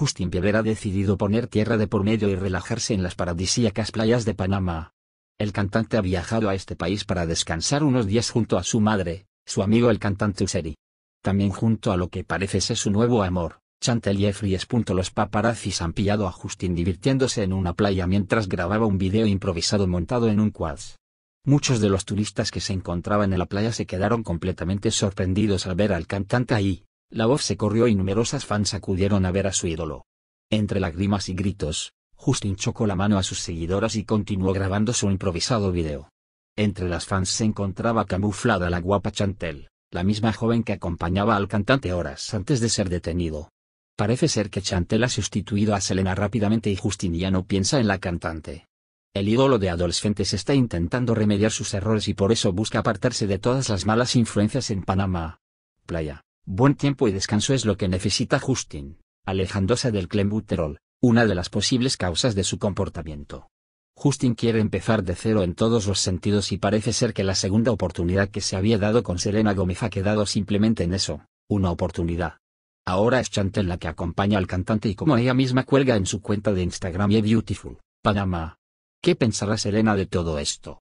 Justin Bieber ha decidido poner tierra de por medio y relajarse en las paradisíacas playas de Panamá. El cantante ha viajado a este país para descansar unos días junto a su madre, su amigo el cantante Useri. También junto a lo que parece ser su nuevo amor, Chantel Jeffries. Los paparazzis han pillado a Justin divirtiéndose en una playa mientras grababa un video improvisado montado en un quad. Muchos de los turistas que se encontraban en la playa se quedaron completamente sorprendidos al ver al cantante ahí. La voz se corrió y numerosas fans acudieron a ver a su ídolo. Entre lágrimas y gritos, Justin chocó la mano a sus seguidoras y continuó grabando su improvisado video. Entre las fans se encontraba camuflada la guapa Chantel, la misma joven que acompañaba al cantante horas antes de ser detenido. Parece ser que Chantel ha sustituido a Selena rápidamente y Justin ya no piensa en la cantante. El ídolo de adolescentes está intentando remediar sus errores y por eso busca apartarse de todas las malas influencias en Panamá. Playa. Buen tiempo y descanso es lo que necesita Justin, alejándose del clenbuterol, una de las posibles causas de su comportamiento. Justin quiere empezar de cero en todos los sentidos y parece ser que la segunda oportunidad que se había dado con Selena Gómez ha quedado simplemente en eso, una oportunidad. Ahora es Chantel la que acompaña al cantante y como ella misma cuelga en su cuenta de Instagram y Beautiful, Panamá. ¿Qué pensará Selena de todo esto?